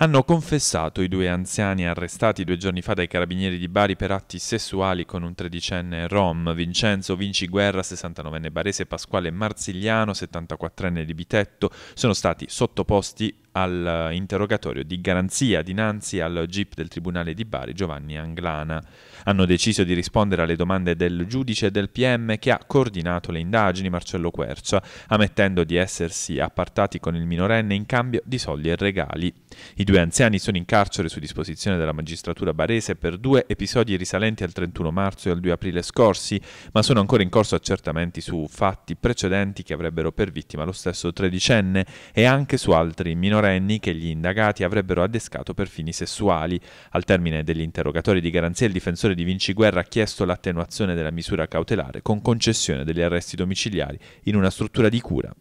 hanno confessato i due anziani arrestati due giorni fa dai carabinieri di Bari per atti sessuali con un tredicenne rom, Vincenzo Vinci Guerra, 69enne barese, Pasquale Marzigliano, 74enne di Bitetto, sono stati sottoposti all'interrogatorio eh, di garanzia dinanzi al GIP del Tribunale di Bari Giovanni Anglana. Hanno deciso di rispondere alle domande del giudice e del PM che ha coordinato le indagini Marcello Quercia, ammettendo di essersi appartati con il minorenne in cambio di soldi e regali. I due anziani sono in carcere su disposizione della magistratura barese per due episodi risalenti al 31 marzo e al 2 aprile scorsi, ma sono ancora in corso accertamenti su fatti precedenti che avrebbero per vittima lo stesso tredicenne e anche su altri minorenni minorenni che gli indagati avrebbero adescato per fini sessuali. Al termine dell'interrogatorio di garanzia il difensore di Vinci Guerra ha chiesto l'attenuazione della misura cautelare con concessione degli arresti domiciliari in una struttura di cura